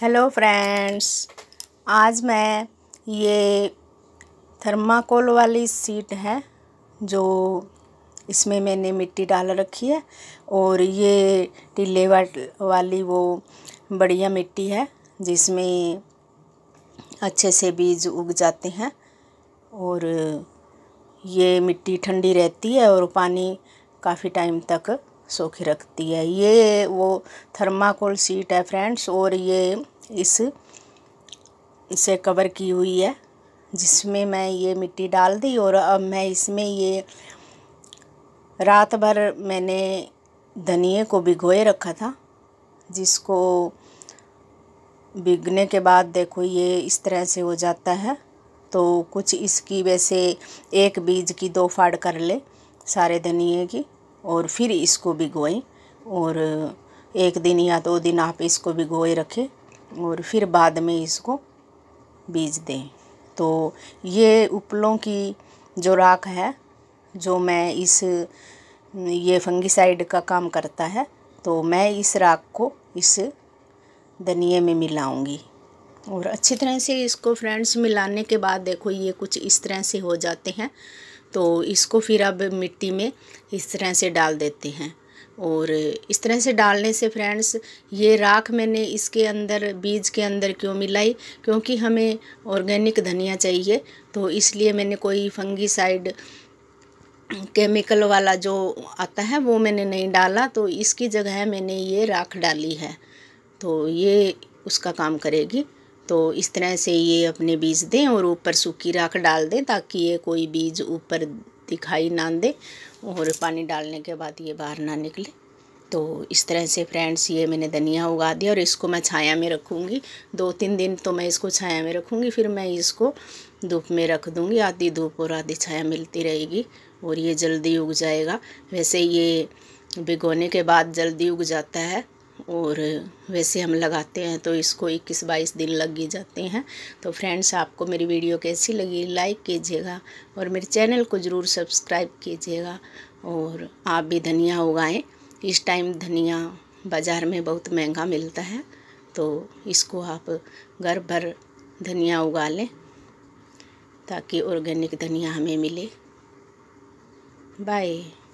hello friends आज मैं ये थर्माकोल वाली सीट है जो इसमें मैंने मिट्टी डाल रखी है और ये टीले वाली वो बढ़िया मिट्टी है जिसमें अच्छे से बीज उग जाते हैं और ये मिट्टी ठंडी रहती है और पानी काफ़ी टाइम तक सूखी रखती है ये वो थर्माकोल सीट है फ्रेंड्स और ये इस से कवर की हुई है जिसमें मैं ये मिट्टी डाल दी और अब मैं इसमें ये रात भर मैंने धनिए को भिगोए रखा था जिसको भिगने के बाद देखो ये इस तरह से हो जाता है तो कुछ इसकी वैसे एक बीज की दो फाड़ कर ले सारे धनिए की और फिर इसको भिगोएं और एक दिन या दो दिन आप इसको भिगोए रखें और फिर बाद में इसको बीज दें तो ये उपलों की जो राख है जो मैं इस ये फंगिसाइड का काम करता है तो मैं इस राख को इस धनिए में मिलाऊंगी और अच्छी तरह से इसको फ्रेंड्स मिलाने के बाद देखो ये कुछ इस तरह से हो जाते हैं तो इसको फिर अब मिट्टी में इस तरह से डाल देते हैं और इस तरह से डालने से फ्रेंड्स ये राख मैंने इसके अंदर बीज के अंदर क्यों मिलाई क्योंकि हमें ऑर्गेनिक धनिया चाहिए तो इसलिए मैंने कोई फंगीसाइड केमिकल वाला जो आता है वो मैंने नहीं डाला तो इसकी जगह मैंने ये राख डाली है तो ये उसका काम करेगी तो इस तरह से ये अपने बीज दें और ऊपर सूखी राख डाल दें ताकि ये कोई बीज ऊपर दिखाई ना दे और पानी डालने के बाद ये बाहर ना निकले तो इस तरह से फ्रेंड्स ये मैंने धनिया उगा दिया और इसको मैं छाया में रखूँगी दो तीन दिन तो मैं इसको छाया में रखूँगी फिर मैं इसको धूप में रख दूँगी आधी धूप और आधी छाया मिलती रहेगी और ये जल्दी उग जाएगा वैसे ये भिगोने के बाद जल्दी उग जाता है और वैसे हम लगाते हैं तो इसको इक्कीस बाईस दिन लग ही जाते हैं तो फ्रेंड्स आपको मेरी वीडियो कैसी लगी लाइक कीजिएगा और मेरे चैनल को ज़रूर सब्सक्राइब कीजिएगा और आप भी धनिया उगाएं इस टाइम धनिया बाज़ार में बहुत महंगा मिलता है तो इसको आप घर भर धनिया उगा लें ताकि ऑर्गेनिक धनिया हमें मिले बाय